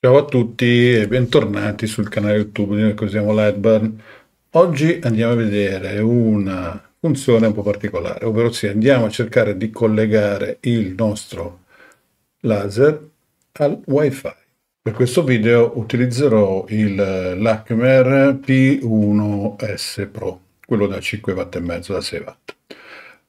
Ciao a tutti e bentornati sul canale YouTube di Noi Lightburn. Oggi andiamo a vedere una funzione un po' particolare, ovvero sì, andiamo a cercare di collegare il nostro laser al wifi. Per questo video utilizzerò il Lacmer P1S Pro, quello da 5 W e mezzo, da 6 W.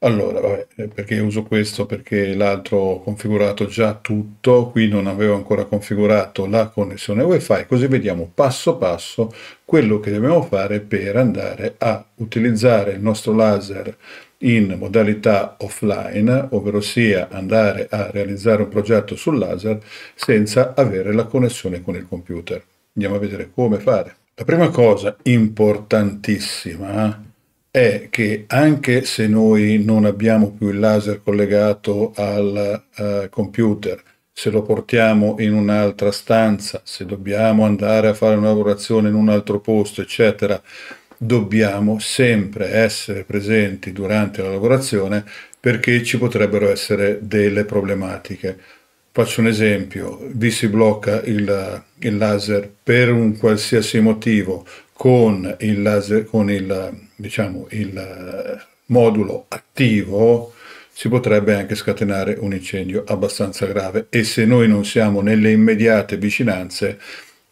Allora, vabbè, eh, perché uso questo? Perché l'altro ho configurato già tutto, qui non avevo ancora configurato la connessione wifi, così vediamo passo passo quello che dobbiamo fare per andare a utilizzare il nostro laser in modalità offline, ovvero sia andare a realizzare un progetto sul laser senza avere la connessione con il computer. Andiamo a vedere come fare. La prima cosa importantissima eh, è che anche se noi non abbiamo più il laser collegato al uh, computer, se lo portiamo in un'altra stanza, se dobbiamo andare a fare una lavorazione in un altro posto, eccetera, dobbiamo sempre essere presenti durante la lavorazione perché ci potrebbero essere delle problematiche. Faccio un esempio, vi si blocca il, il laser per un qualsiasi motivo con il laser, con il diciamo, il eh, modulo attivo, si potrebbe anche scatenare un incendio abbastanza grave e se noi non siamo nelle immediate vicinanze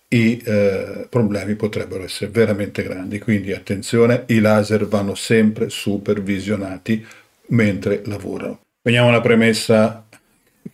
i eh, problemi potrebbero essere veramente grandi. Quindi attenzione, i laser vanno sempre supervisionati mentre lavorano. Veniamo a una premessa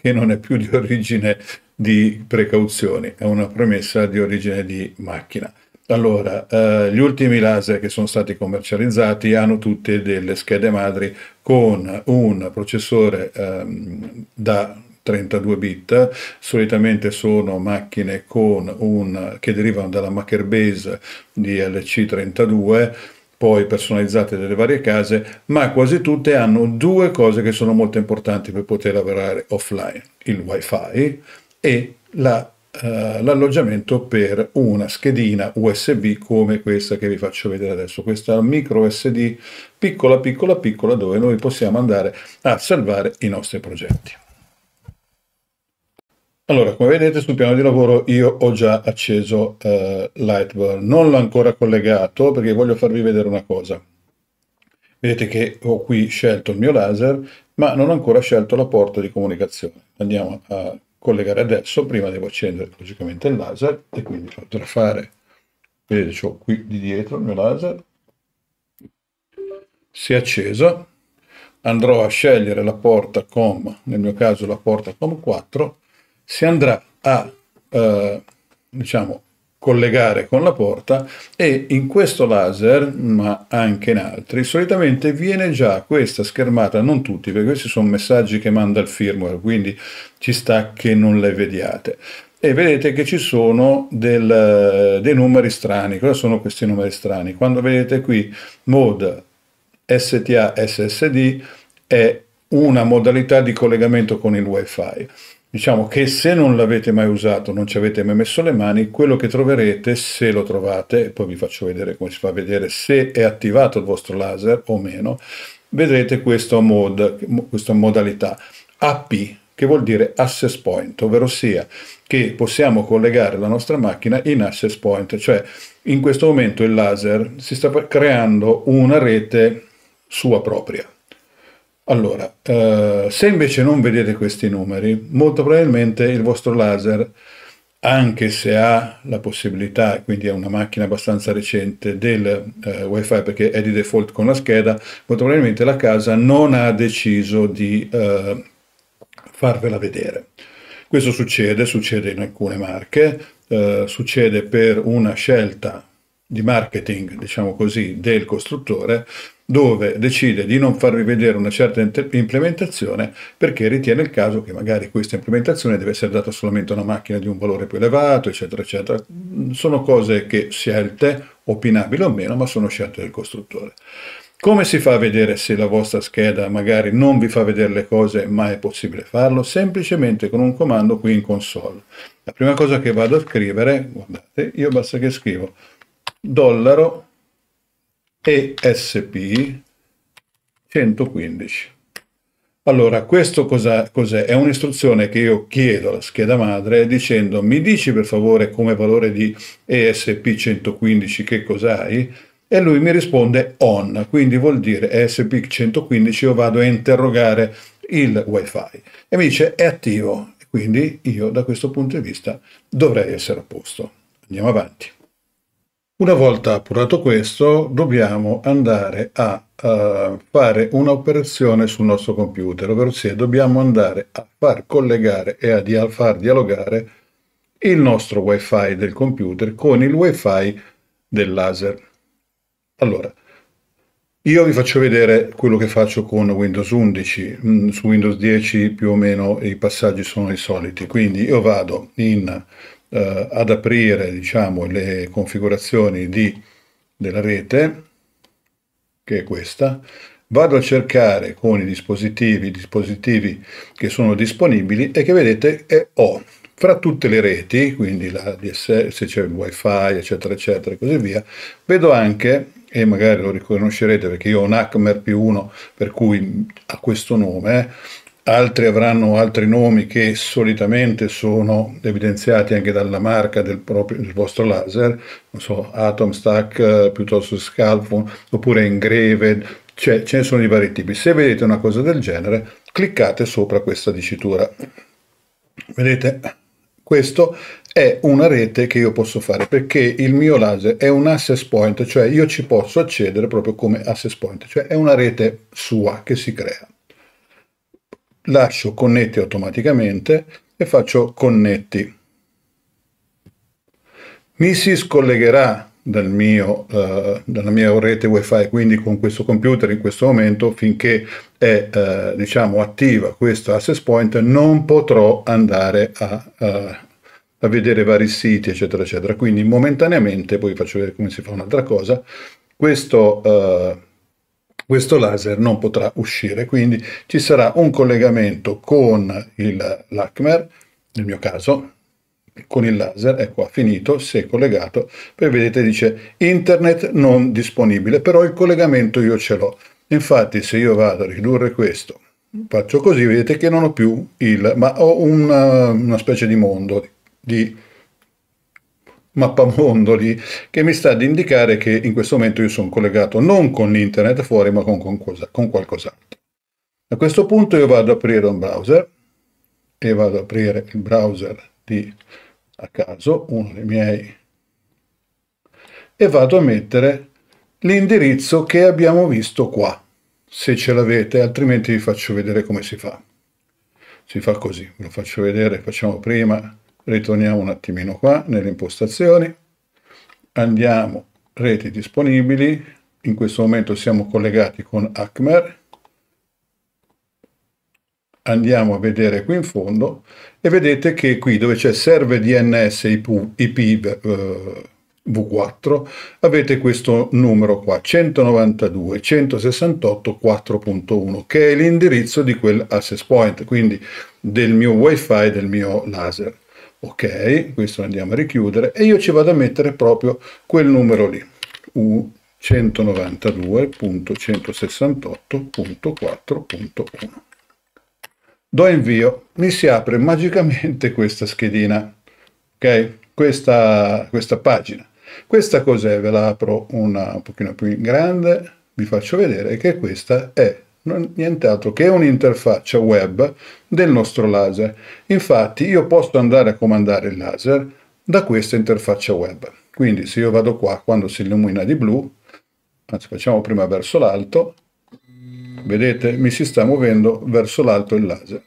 che non è più di origine di precauzioni, è una premessa di origine di macchina. Allora, eh, gli ultimi laser che sono stati commercializzati hanno tutte delle schede madri con un processore ehm, da 32 bit, solitamente sono macchine un, che derivano dalla Maker Base di LC32, poi personalizzate delle varie case, ma quasi tutte hanno due cose che sono molto importanti per poter lavorare offline, il wifi e la eh, l'alloggiamento per una schedina USB come questa che vi faccio vedere adesso. Questa micro SD piccola, piccola, piccola, dove noi possiamo andare a salvare i nostri progetti. Allora, come vedete sul piano di lavoro io ho già acceso eh, Lightburn, non l'ho ancora collegato perché voglio farvi vedere una cosa. Vedete che ho qui scelto il mio laser, ma non ho ancora scelto la porta di comunicazione. Andiamo a collegare adesso, prima devo accendere logicamente il laser e quindi potrò fare, vedete ho qui di dietro il mio laser, si è acceso, andrò a scegliere la porta COM, nel mio caso la porta COM 4, si andrà a eh, diciamo, collegare con la porta e in questo laser, ma anche in altri, solitamente viene già questa schermata, non tutti, perché questi sono messaggi che manda il firmware, quindi ci sta che non le vediate. E vedete che ci sono del, dei numeri strani. Cosa sono questi numeri strani? Quando vedete qui mode STA SSD è una modalità di collegamento con il wifi Diciamo che se non l'avete mai usato, non ci avete mai messo le mani, quello che troverete, se lo trovate, poi vi faccio vedere come si fa a vedere se è attivato il vostro laser o meno, vedrete questa, mod, questa modalità AP, che vuol dire access point, ovvero sia che possiamo collegare la nostra macchina in access point, cioè in questo momento il laser si sta creando una rete sua propria, allora, eh, se invece non vedete questi numeri, molto probabilmente il vostro laser, anche se ha la possibilità, quindi è una macchina abbastanza recente, del eh, wifi perché è di default con la scheda, molto probabilmente la casa non ha deciso di eh, farvela vedere. Questo succede, succede in alcune marche, eh, succede per una scelta di marketing, diciamo così, del costruttore, dove decide di non far rivedere una certa implementazione perché ritiene il caso che magari questa implementazione deve essere data solamente a una macchina di un valore più elevato, eccetera, eccetera. Mm, sono cose che scelte, opinabili o meno, ma sono scelte del costruttore. Come si fa a vedere se la vostra scheda magari non vi fa vedere le cose, ma è possibile farlo? Semplicemente con un comando qui in console. La prima cosa che vado a scrivere, guardate, io basta che scrivo dollaro ESP 115. Allora, questo cos'è? Cos è, è un'istruzione che io chiedo alla scheda madre dicendo mi dici per favore come valore di ESP 115 che cos'hai? E lui mi risponde on, quindi vuol dire ESP 115 io vado a interrogare il wifi e mi dice è attivo, quindi io da questo punto di vista dovrei essere a posto. Andiamo avanti. Una volta appurato questo, dobbiamo andare a uh, fare un'operazione sul nostro computer, ovvero cioè dobbiamo andare a far collegare e a dia far dialogare il nostro wifi del computer con il wifi del laser. Allora, io vi faccio vedere quello che faccio con Windows 11, mm, su Windows 10 più o meno i passaggi sono i soliti, quindi io vado in eh, ad aprire diciamo, le configurazioni di, della rete, che è questa, vado a cercare con i dispositivi, i dispositivi che sono disponibili e che vedete è O. Fra tutte le reti, quindi la DSL, se c'è il wifi, eccetera, eccetera, e così via, vedo anche, e magari lo riconoscerete perché io ho un HMRP1 per cui ha questo nome, eh, altri avranno altri nomi che solitamente sono evidenziati anche dalla marca del, proprio, del vostro laser, non so, Atom Stack eh, piuttosto Scalpon oppure Engraved, cioè, ce ne sono di vari tipi. Se vedete una cosa del genere, cliccate sopra questa dicitura. Vedete, questo è una rete che io posso fare perché il mio laser è un access point, cioè io ci posso accedere proprio come access point, cioè è una rete sua che si crea lascio connetti automaticamente e faccio connetti. Mi si scollegherà dal mio, uh, eh, dalla mia rete wifi quindi con questo computer in questo momento finché è uh, diciamo attiva questo access point non potrò andare a, uh, a vedere vari siti eccetera eccetera quindi momentaneamente poi faccio vedere come si fa un'altra cosa questo eh, questo laser non potrà uscire, quindi ci sarà un collegamento con il LACMER, nel mio caso, con il laser, ecco ha finito, si è collegato, poi vedete dice internet non disponibile, però il collegamento io ce l'ho. Infatti se io vado a ridurre questo, faccio così, vedete che non ho più il, ma ho una, una specie di mondo di mappamondoli che mi sta ad indicare che in questo momento io sono collegato non con internet fuori ma con, con, cosa, con qualcos'altro. A questo punto io vado ad aprire un browser e vado ad aprire il browser di a caso, uno dei miei, e vado a mettere l'indirizzo che abbiamo visto qua, se ce l'avete, altrimenti vi faccio vedere come si fa. Si fa così, ve lo faccio vedere, facciamo prima ritorniamo un attimino qua nelle impostazioni, andiamo reti disponibili, in questo momento siamo collegati con ACMER, andiamo a vedere qui in fondo e vedete che qui dove c'è serve DNS IP, IP V4 avete questo numero qua 192 168 4.1 che è l'indirizzo di quell'access point quindi del mio wifi del mio laser ok questo andiamo a richiudere e io ci vado a mettere proprio quel numero lì u 192.168.4.1 do invio mi si apre magicamente questa schedina ok questa, questa pagina questa cos'è ve la apro una un pochino più grande vi faccio vedere che questa è nient'altro che un'interfaccia web del nostro laser. Infatti io posso andare a comandare il laser da questa interfaccia web. Quindi se io vado qua, quando si illumina di blu, anzi facciamo prima verso l'alto, vedete mi si sta muovendo verso l'alto il laser.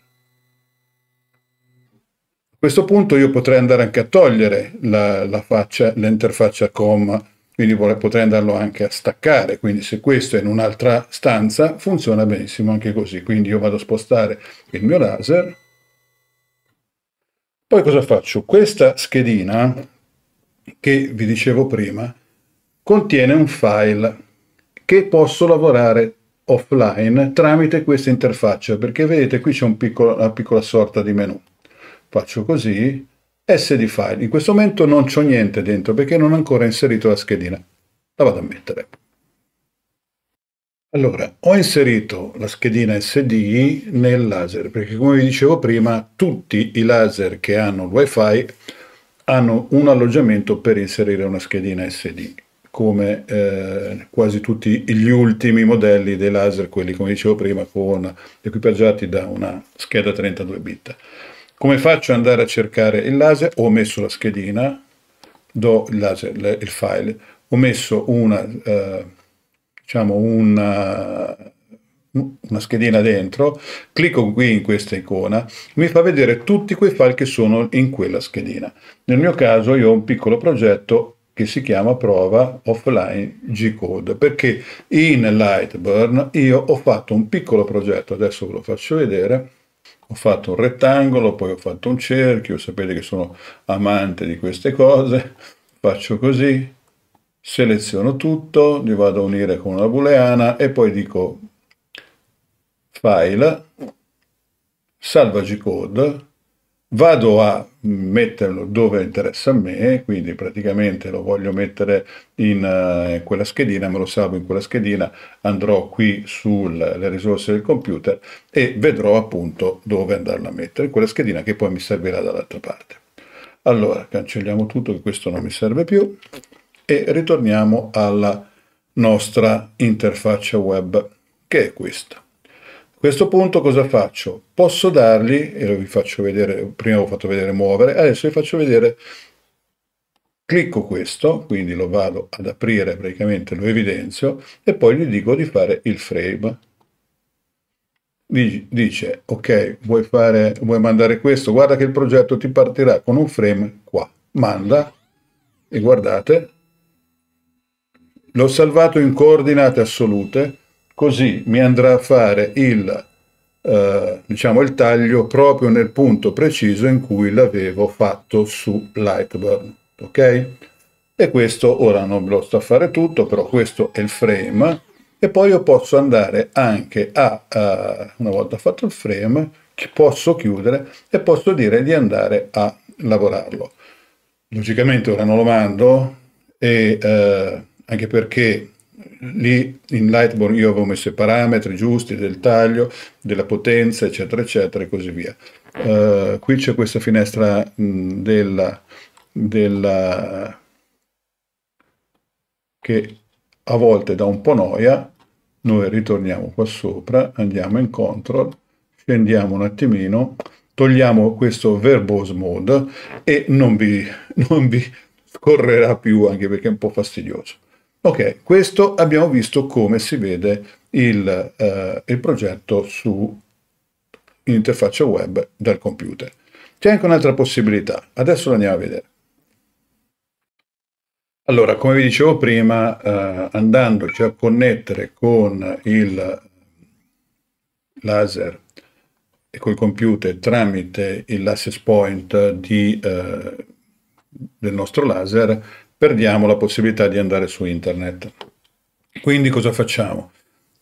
A questo punto io potrei andare anche a togliere l'interfaccia com quindi potrei andarlo anche a staccare, quindi se questo è in un'altra stanza funziona benissimo anche così, quindi io vado a spostare il mio laser, poi cosa faccio? Questa schedina che vi dicevo prima contiene un file che posso lavorare offline tramite questa interfaccia perché vedete qui c'è un una piccola sorta di menu faccio così SD file. In questo momento non c'ho niente dentro perché non ho ancora inserito la schedina. La vado a mettere. Allora, ho inserito la schedina SD nel laser perché come vi dicevo prima tutti i laser che hanno il wifi hanno un alloggiamento per inserire una schedina SD come eh, quasi tutti gli ultimi modelli dei laser, quelli come dicevo prima, con, equipaggiati da una scheda 32 bit. Come faccio ad andare a cercare il laser? Ho messo la schedina, do il laser, il file, ho messo una, eh, diciamo una, una schedina dentro, clicco qui in questa icona, mi fa vedere tutti quei file che sono in quella schedina. Nel mio caso io ho un piccolo progetto che si chiama prova offline G-Code perché in Lightburn io ho fatto un piccolo progetto, adesso ve lo faccio vedere, ho fatto un rettangolo, poi ho fatto un cerchio, sapete che sono amante di queste cose, faccio così, seleziono tutto, li vado a unire con una booleana e poi dico file, salva G-code, vado a metterlo dove interessa a me, quindi praticamente lo voglio mettere eh, in quella schedina, me lo salvo in quella schedina, andrò qui sulle risorse del computer e vedrò appunto dove andarla a mettere, quella schedina che poi mi servirà dall'altra parte. Allora, cancelliamo tutto che questo non mi serve più e ritorniamo alla nostra interfaccia web che è questa questo punto cosa faccio? Posso dargli, e vi faccio vedere, prima ho fatto vedere muovere, adesso vi faccio vedere, clicco questo, quindi lo vado ad aprire praticamente, lo evidenzio, e poi gli dico di fare il frame. Dice, ok, vuoi, fare, vuoi mandare questo? Guarda che il progetto ti partirà con un frame qua. Manda, e guardate, l'ho salvato in coordinate assolute, così mi andrà a fare il, eh, diciamo, il taglio proprio nel punto preciso in cui l'avevo fatto su Lightburn. Ok? E questo ora non lo sto a fare tutto, però questo è il frame. E poi io posso andare anche a, a una volta fatto il frame, posso chiudere e posso dire di andare a lavorarlo. Logicamente ora non lo mando, e, eh, anche perché lì in Lightborn io avevo messo i parametri giusti del taglio, della potenza, eccetera, eccetera, e così via. Uh, qui c'è questa finestra mh, della, della, che a volte dà un po' noia, noi ritorniamo qua sopra, andiamo in control, scendiamo un attimino, togliamo questo verbose mode e non vi, non vi scorrerà più, anche perché è un po' fastidioso. Ok, questo abbiamo visto come si vede il, eh, il progetto su interfaccia web del computer. C'è anche un'altra possibilità, adesso la andiamo a vedere. Allora, come vi dicevo prima, eh, andandoci a connettere con il laser e col computer tramite l'access point di, eh, del nostro laser, perdiamo la possibilità di andare su internet. Quindi cosa facciamo?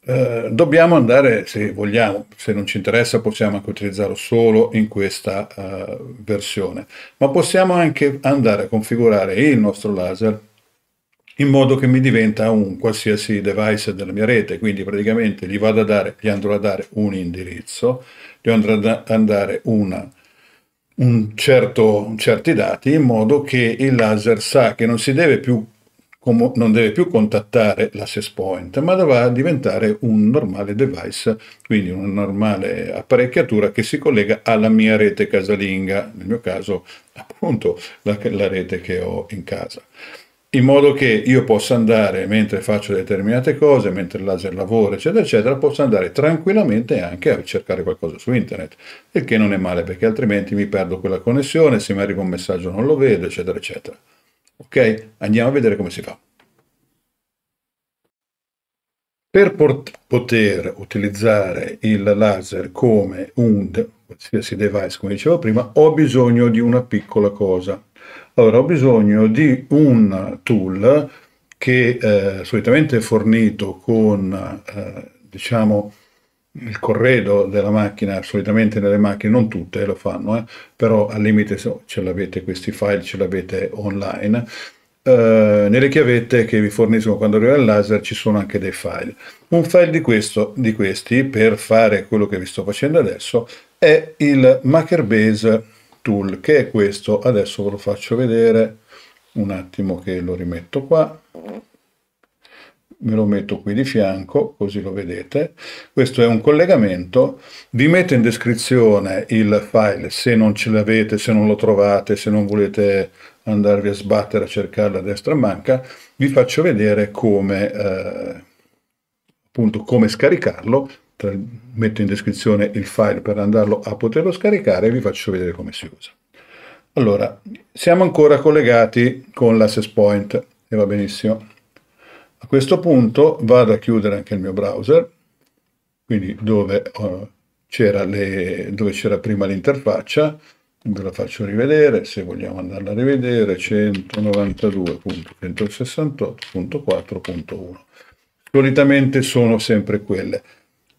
Eh, dobbiamo andare, se vogliamo, se non ci interessa possiamo anche utilizzarlo solo in questa eh, versione, ma possiamo anche andare a configurare il nostro laser in modo che mi diventa un qualsiasi device della mia rete, quindi praticamente gli vado a dare, gli andrò a dare un indirizzo, gli andrò a dare una un certo, certi dati in modo che il laser sa che non, deve più, non deve più contattare l'access point, ma dovrà diventare un normale device, quindi una normale apparecchiatura che si collega alla mia rete casalinga, nel mio caso appunto la, la rete che ho in casa in modo che io possa andare, mentre faccio determinate cose, mentre il laser lavora, eccetera, eccetera, possa andare tranquillamente anche a cercare qualcosa su internet, il che non è male perché altrimenti mi perdo quella connessione, se mi arriva un messaggio non lo vedo, eccetera, eccetera. Ok? Andiamo a vedere come si fa. Per poter utilizzare il laser come un qualsiasi device, come dicevo prima, ho bisogno di una piccola cosa allora, ho bisogno di un tool che eh, solitamente è fornito con, eh, diciamo, il corredo della macchina, solitamente nelle macchine, non tutte eh, lo fanno, eh, però al limite ce l'avete questi file, ce l'avete online. Uh, nelle chiavette che vi forniscono quando arriva il laser ci sono anche dei file. Un file di, questo, di questi, per fare quello che vi sto facendo adesso, è il MakerBase tool che è questo adesso ve lo faccio vedere un attimo che lo rimetto qua me lo metto qui di fianco così lo vedete questo è un collegamento vi metto in descrizione il file se non ce l'avete se non lo trovate se non volete andarvi a sbattere a cercarlo a destra manca vi faccio vedere come eh, appunto come scaricarlo metto in descrizione il file per andarlo a poterlo scaricare e vi faccio vedere come si usa. Allora, siamo ancora collegati con l'access point e va benissimo. A questo punto vado a chiudere anche il mio browser, quindi dove uh, c'era prima l'interfaccia, ve la faccio rivedere, se vogliamo andarla a rivedere, 192.168.4.1. Solitamente sono sempre quelle.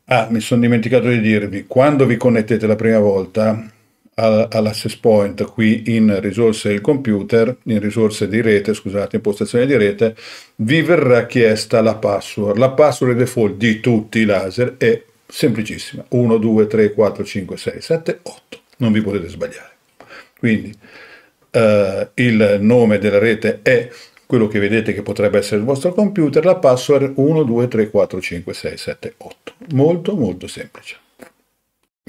Ah, mi sono dimenticato di dirvi, quando vi connettete la prima volta all'access point qui in risorse del computer, in risorse di rete, scusate, impostazione di rete, vi verrà chiesta la password. La password default di tutti i laser è semplicissima, 1, 2, 3, 4, 5, 6, 7, 8, non vi potete sbagliare. Quindi eh, il nome della rete è quello che vedete che potrebbe essere il vostro computer, la password 12345678. Molto molto semplice.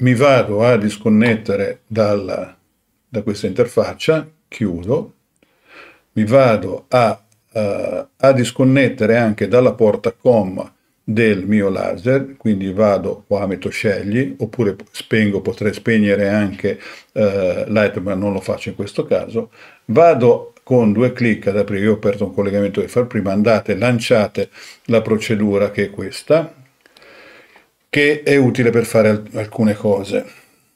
Mi vado a disconnettere dalla, da questa interfaccia, chiudo, mi vado a, uh, a disconnettere anche dalla porta COM del mio laser, quindi vado qua, metto scegli, oppure spengo, potrei spegnere anche eh, Lightroom, ma non lo faccio in questo caso, vado con due clic ad aprire, io ho aperto un collegamento di far prima, andate, lanciate la procedura che è questa, che è utile per fare alcune cose.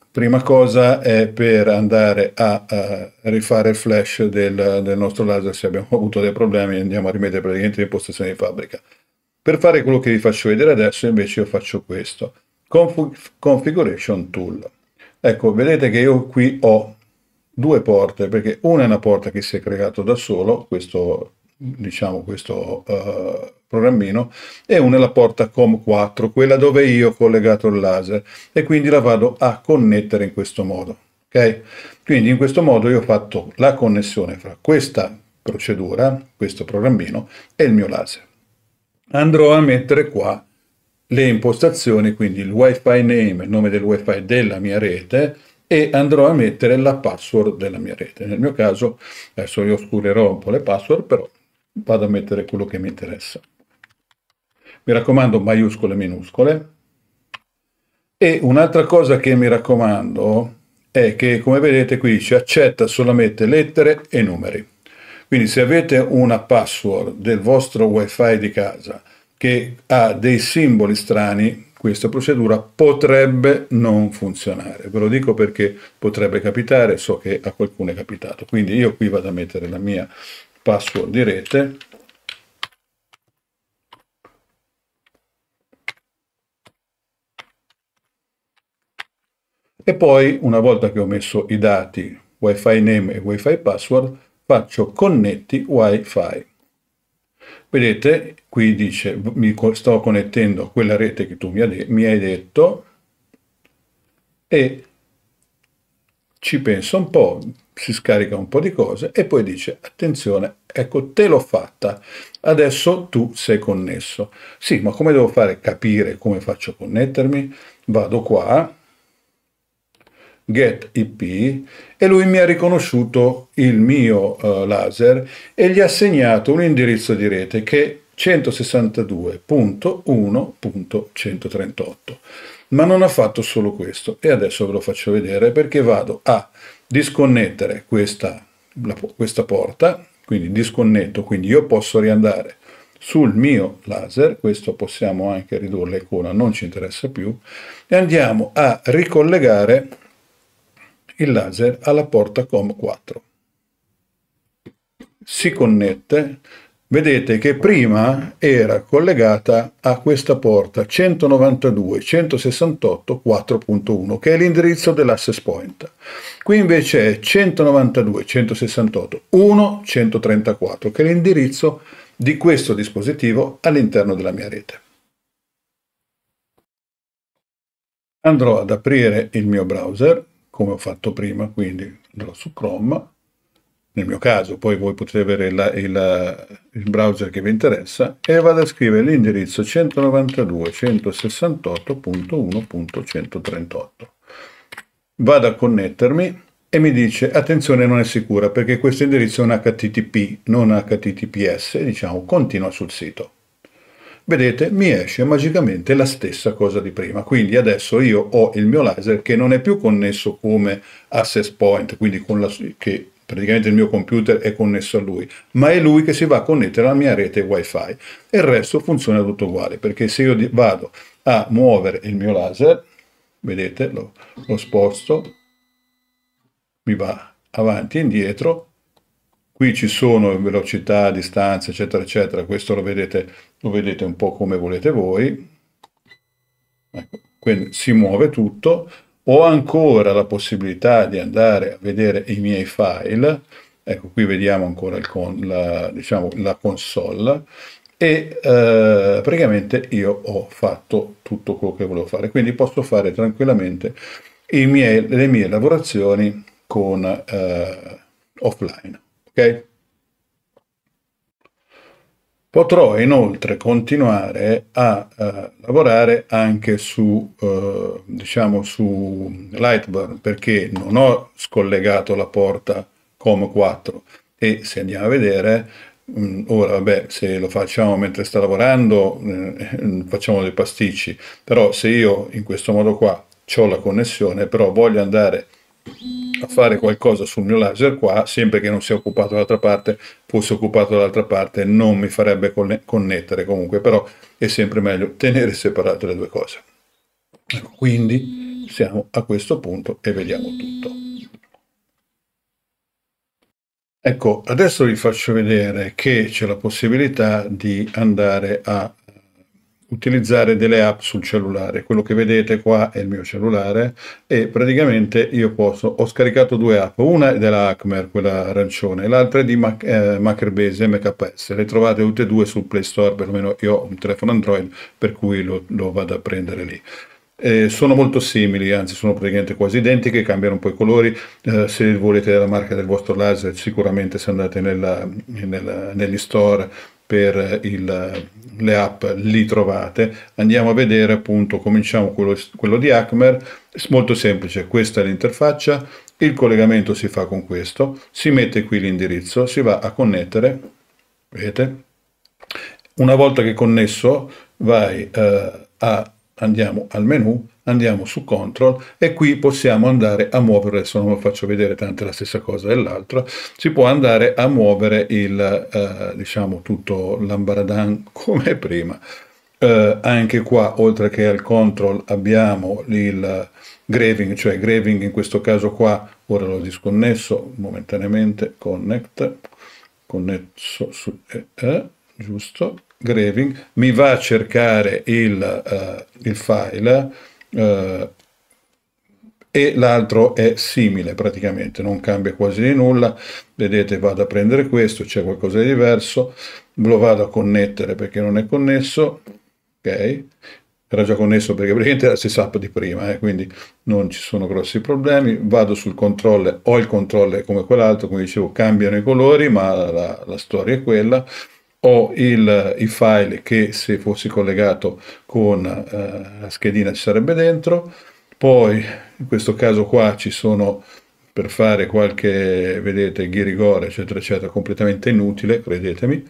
Prima cosa è per andare a, a rifare il flash del, del, nostro laser se abbiamo avuto dei problemi andiamo a rimettere praticamente l'impostazione di fabbrica. Per fare quello che vi faccio vedere adesso invece io faccio questo, Config Configuration Tool. Ecco, vedete che io qui ho due porte, perché una è una porta che si è creato da solo, questo, diciamo, questo uh, programmino, e una è la porta COM4, quella dove io ho collegato il laser, e quindi la vado a connettere in questo modo. Okay? Quindi in questo modo io ho fatto la connessione fra questa procedura, questo programmino, e il mio laser. Andrò a mettere qua le impostazioni, quindi il wifi name, il nome del wifi della mia rete, e andrò a mettere la password della mia rete. Nel mio caso, adesso io oscurerò un po' le password, però vado a mettere quello che mi interessa. Mi raccomando, maiuscole e minuscole. E un'altra cosa che mi raccomando è che, come vedete qui, ci accetta solamente lettere e numeri. Quindi se avete una password del vostro wifi di casa che ha dei simboli strani, questa procedura potrebbe non funzionare. Ve lo dico perché potrebbe capitare, so che a qualcuno è capitato. Quindi io qui vado a mettere la mia password di rete. E poi, una volta che ho messo i dati wifi name e wifi password, faccio connetti wifi. Vedete, qui dice, mi sto connettendo a quella rete che tu mi, hai detto e ci penso un po', si scarica un po' di cose e poi dice, attenzione, ecco, te l'ho fatta, adesso tu sei connesso. Sì, ma come devo fare capire come faccio a connettermi? Vado qua, get IP e lui mi ha riconosciuto il mio uh, laser e gli ha segnato un indirizzo di rete che è 162.1.138. Ma non ha fatto solo questo e adesso ve lo faccio vedere perché vado a disconnettere questa, la, questa porta, quindi disconnetto, quindi io posso riandare sul mio laser, questo possiamo anche ridurre l'icona, non ci interessa più, e andiamo a ricollegare il laser alla porta COM4. Si connette, vedete che prima era collegata a questa porta 192.168.4.1 che è l'indirizzo dell'access point. Qui invece è 192.168.1.134 che è l'indirizzo di questo dispositivo all'interno della mia rete. Andrò ad aprire il mio browser come ho fatto prima, quindi andrò su Chrome, nel mio caso, poi voi potete avere la, il, il, browser che vi interessa, e vado a scrivere l'indirizzo 192.168.1.138. Vado a connettermi e mi dice attenzione non è sicura perché questo indirizzo è un HTTP, non HTTPS, diciamo continua sul sito vedete mi esce magicamente la stessa cosa di prima quindi adesso io ho il mio laser che non è più connesso come access point quindi con la, che praticamente il mio computer è connesso a lui ma è lui che si va a connettere alla mia rete wifi e il resto funziona tutto uguale perché se io vado a muovere il mio laser vedete lo, lo sposto mi va avanti e indietro Qui ci sono velocità, distanze, eccetera, eccetera. Questo lo vedete, lo vedete un po' come volete voi. Ecco, quindi si muove tutto. Ho ancora la possibilità di andare a vedere i miei file. Ecco, qui vediamo ancora con, la, diciamo, la console e eh, praticamente io ho fatto tutto quello che volevo fare quindi posso fare tranquillamente miei, le mie lavorazioni con eh, offline Okay? Potrò inoltre continuare a eh, lavorare anche su, eh, diciamo su Lightburn perché non ho scollegato la porta COM4 e se andiamo a vedere mm, Ora, vabbè, se lo facciamo mentre sta lavorando, eh, facciamo dei pasticci, però se io in questo modo qua ho la connessione, però voglio andare a fare qualcosa sul mio laser qua, sempre che non sia occupato dall'altra parte, fosse occupato dall'altra parte non mi farebbe connettere comunque, però è sempre meglio tenere separate le due cose. Ecco, quindi siamo a questo punto e vediamo tutto. Ecco, adesso vi faccio vedere che c'è la possibilità di andare a utilizzare delle app sul cellulare. Quello che vedete qua è il mio cellulare e praticamente io posso, ho scaricato due app, una è della Acmer, quella arancione, l'altra è di Mac, eh, Makerbase MKS, le trovate tutte e due sul Play Store, perlomeno io ho un telefono Android per cui lo, lo vado a prendere lì. Eh, sono molto simili, anzi sono praticamente quasi identiche, cambiano un po' i colori, eh, se volete la marca del vostro laser sicuramente se andate nella, nella, negli store per il, le app li trovate. Andiamo a vedere appunto, cominciamo quello, quello di Acmer, è molto semplice, questa è l'interfaccia, il collegamento si fa con questo, si mette qui l'indirizzo, si va a connettere, vedete? Una volta che connesso vai eh, a, andiamo al menu andiamo su control e qui possiamo andare a muovere, adesso non lo faccio vedere tanto la stessa cosa dell'altro si può andare a muovere il, eh, diciamo tutto l'ambaradan come prima. Eh, anche qua oltre che al control abbiamo il graving, cioè graving in questo caso qua, ora l'ho disconnesso momentaneamente, connect, connesso su e, eh, eh, giusto, graving, mi va a cercare il, eh, il file, eh, e l'altro è simile praticamente, non cambia quasi di nulla, vedete vado a prendere questo, c'è qualcosa di diverso, lo vado a connettere perché non è connesso, ok? Era già connesso perché praticamente era SysApp di prima, eh? quindi non ci sono grossi problemi, vado sul controller, ho il controller come quell'altro, come dicevo cambiano i colori, ma la, la storia è quella, ho il, i file che se fossi collegato con eh, la schedina ci sarebbe dentro, poi in questo caso qua ci sono per fare qualche, vedete, ghirigore eccetera eccetera, completamente inutile, credetemi,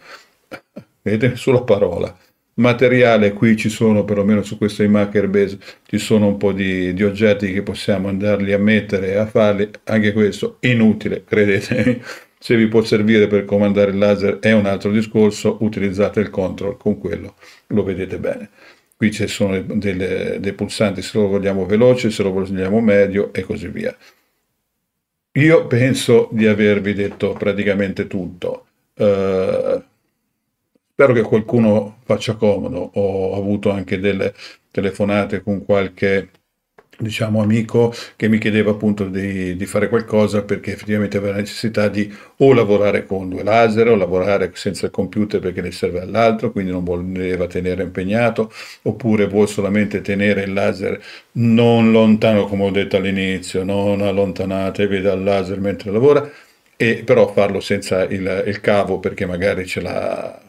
vedete solo parola. Materiale qui ci sono, perlomeno su questa Makerbase, ci sono un po' di, di, oggetti che possiamo andarli a mettere a farli, anche questo inutile, credetemi se vi può servire per comandare il laser è un altro discorso, utilizzate il control, con quello lo vedete bene. Qui ci sono delle, dei pulsanti se lo vogliamo veloce, se lo vogliamo medio e così via. Io penso di avervi detto praticamente tutto. Eh, spero che qualcuno faccia comodo. Ho avuto anche delle telefonate con qualche diciamo amico che mi chiedeva appunto di, di, fare qualcosa perché effettivamente aveva necessità di o lavorare con due laser o lavorare senza il computer perché ne serve all'altro quindi non voleva tenere impegnato oppure vuole solamente tenere il laser non lontano come ho detto all'inizio non allontanatevi dal laser mentre lavora e però farlo senza il, il cavo perché magari ce l'ha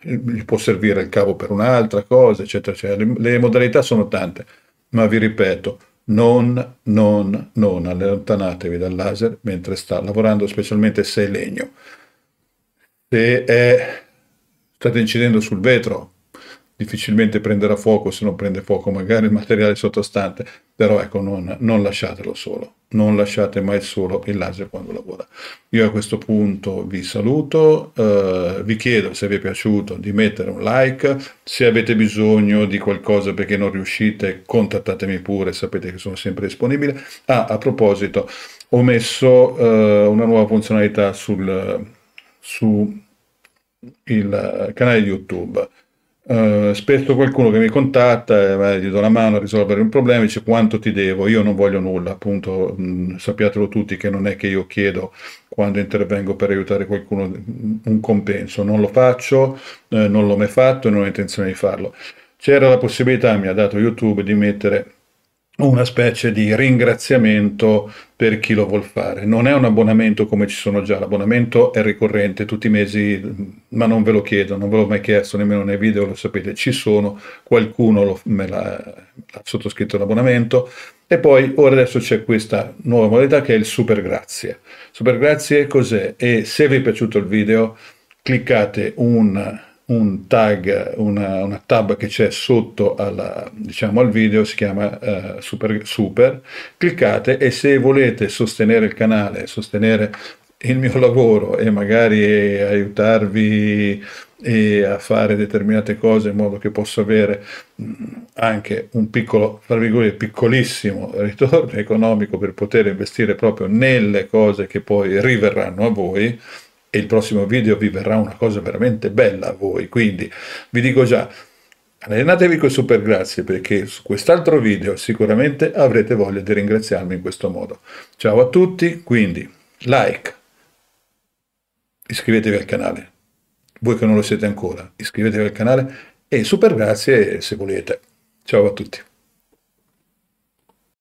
gli può servire il cavo per un'altra cosa eccetera eccetera le, le modalità sono tante ma vi ripeto, non, non, non allontanatevi dal laser mentre sta lavorando, specialmente se è legno. Se è, state incidendo sul vetro, difficilmente prenderà fuoco se non prende fuoco magari il materiale sottostante, però ecco non, non lasciatelo solo, non lasciate mai solo il laser quando lavora. Io a questo punto vi saluto, eh, vi chiedo se vi è piaciuto di mettere un like, se avete bisogno di qualcosa perché non riuscite contattatemi pure, sapete che sono sempre disponibile. Ah, a proposito, ho messo eh, una nuova funzionalità sul, su il canale YouTube eh, spesso qualcuno che mi contatta, eh, gli do la mano a risolvere un problema, dice quanto ti devo, io non voglio nulla, appunto mh, mm, sappiatelo tutti che non è che io chiedo quando intervengo per aiutare qualcuno mm, un compenso, non lo faccio, eh, non l'ho mai fatto e non ho intenzione di farlo. C'era la possibilità, mi ha dato YouTube, di mettere una specie di ringraziamento per chi lo vuol fare. Non è un abbonamento come ci sono già, l'abbonamento è ricorrente tutti i mesi, ma non ve lo chiedo, non ve l'ho mai chiesto nemmeno nei video, lo sapete, ci sono, qualcuno lo, me l'ha, l'ha sottoscritto l'abbonamento. E poi ora adesso c'è questa nuova modalità che è il super grazie. Super grazie cos'è? E se vi è piaciuto il video cliccate un un tag, una, una tab che c'è sotto alla, diciamo, al video, si chiama uh, super, super, cliccate e se volete sostenere il canale, sostenere il mio lavoro e magari aiutarvi e a fare determinate cose in modo che posso avere mm, anche un piccolo, tra virgolette, piccolissimo ritorno economico per poter investire proprio nelle cose che poi riverranno a voi, e il prossimo video vi verrà una cosa veramente bella a voi. Quindi vi dico già, allenatevi con Super Grazie perché su quest'altro video sicuramente avrete voglia di ringraziarmi in questo modo. Ciao a tutti, quindi like, iscrivetevi al canale. Voi che non lo siete ancora, iscrivetevi al canale e super grazie se volete. Ciao a tutti.